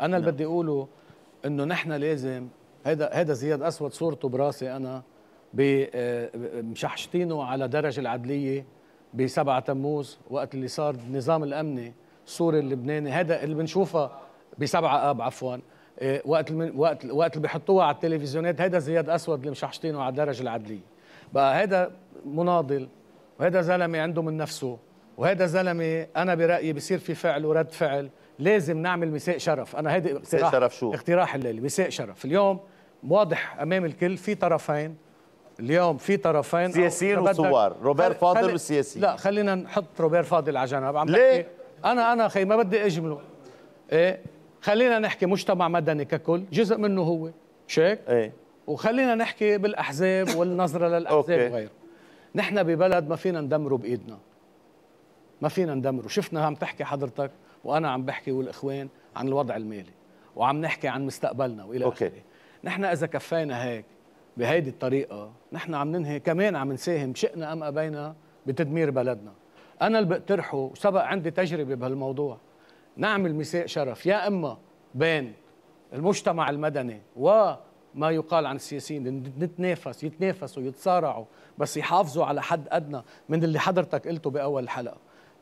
انا اللي نعم. بدي اقوله انه نحن لازم هذا هذا زياد اسود صورته براسي انا آه، مشحشتينه على درج العدليه ب 7 تموز وقت اللي صار النظام الامني السوري اللبناني هذا اللي بنشوفها ب 7 اب عفوا آه، وقت وقت وقت اللي بيحطوها على التلفزيونات هذا زياد اسود اللي مشحشتينه على درج العدليه بقى هذا مناضل وهذا زلمه عنده من نفسه وهذا زلمه انا برايي بصير في فعل ورد فعل لازم نعمل مساء شرف انا هيدي اقتراح شرف شو؟ اقتراح الليله مساء شرف اليوم واضح امام الكل في طرفين اليوم في طرفين سياسيين وثوار روبير خل... فاضل خل... والسياسيين لا خلينا نحط روبير فاضل على جنب عم ليه؟ انا انا خي ما بدي اجمله ايه خلينا نحكي مجتمع مدني ككل جزء منه هو مش هيك؟ ايه وخلينا نحكي بالاحزاب والنظره للاحزاب وغيره نحن ببلد ما فينا ندمره بايدنا ما فينا ندمره شفنا عم تحكي حضرتك وانا عم بحكي والاخوان عن الوضع المالي وعم نحكي عن مستقبلنا والى اخره نحن اذا كفينا هيك بهيدي الطريقه نحن عم ننهي كمان عم نساهم شئنا ام ابينا بتدمير بلدنا انا اللي بقترحه وسبق عندي تجربه بهالموضوع نعمل مساء شرف يا اما بين المجتمع المدني وما يقال عن السياسيين نتنافس يتنافسوا يتصارعوا بس يحافظوا على حد ادنى من اللي حضرتك قلته باول حلقه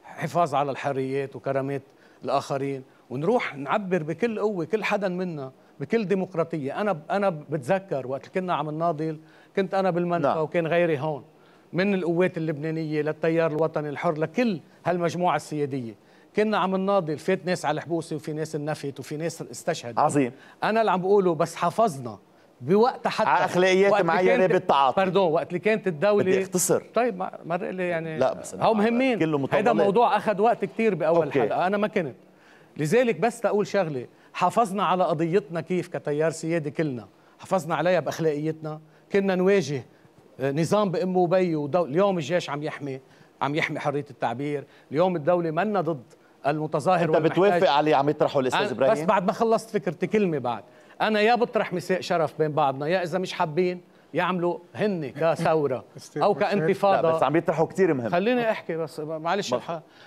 حفاظ على الحريات وكرامات الاخرين ونروح نعبر بكل قوه كل حدا منا بكل ديمقراطيه انا انا بتذكر وقت كنا عم نناضل كنت انا بالمنفى نعم. وكان غيري هون من القوات اللبنانيه للتيار الوطني الحر لكل هالمجموعه السياديه كنا عم نناضل فات ناس على الحبوسه وفي ناس نفت وفي ناس استشهدوا عظيم انا اللي عم بقوله بس حافظنا بوقت حتى على اخلاقيات معينه بالتعاطي باردون وقت اللي كانت الدوله بدي اختصر طيب مرق لي يعني لا بس هو مهمين كله هيدا موضوع اخذ وقت كثير باول أوكي. حلقه انا ما كنت لذلك بس تقول شغله حافظنا على قضيتنا كيف كتيار سيادي كلنا حافظنا عليها باخلاقيتنا كنا نواجه آه، نظام بامه وبيه اليوم الجيش عم يحمي عم يحمي حريه التعبير اليوم الدوله منا ضد المتظاهر انت بتوافق على اللي عم يطرحه الاستاذ ابراهيم بس بعد ما خلصت فكرتي كلمه بعد انا يا بطرح مساء شرف بين بعضنا يا اذا مش حابين يعملوا هن كثوره او كانتفاضه لا بس عم يطرحوا كثير مهم خليني احكي بس معلش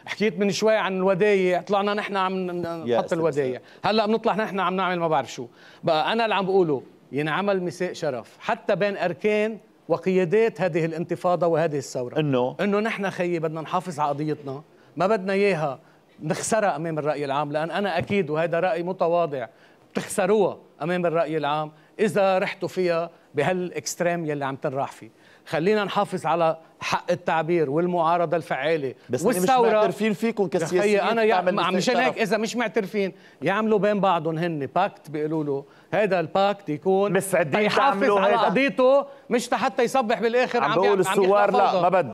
حكيت من شوي عن الودايع طلعنا نحن عم نحط الودايع هلا بنطلع نحن عم نعمل ما بعرف شو بقى انا اللي عم بقوله ينعمل مساء شرف حتى بين اركان وقيادات هذه الانتفاضه وهذه الثوره انه انه نحن خيي بدنا نحافظ على قضيتنا ما بدنا اياها نخسرها امام الراي العام لان انا اكيد وهذا راي متواضع بتخسروها امام الراي العام اذا رحتوا فيها بهالاكستريم يلي عم تنراح فيه خلينا نحافظ على حق التعبير والمعارضه الفعاله بس والثوره مش معترفين فيكم كسياسيين انا يا مشان هيك اذا مش معترفين يعملوا بين بعضهم هن باكت بيقولوا له هذا الباكت يكون مستعدين إيه يحافظ على قضيته مش حتى يصبح بالاخر عم, عم بيقول الثوار لا ما بد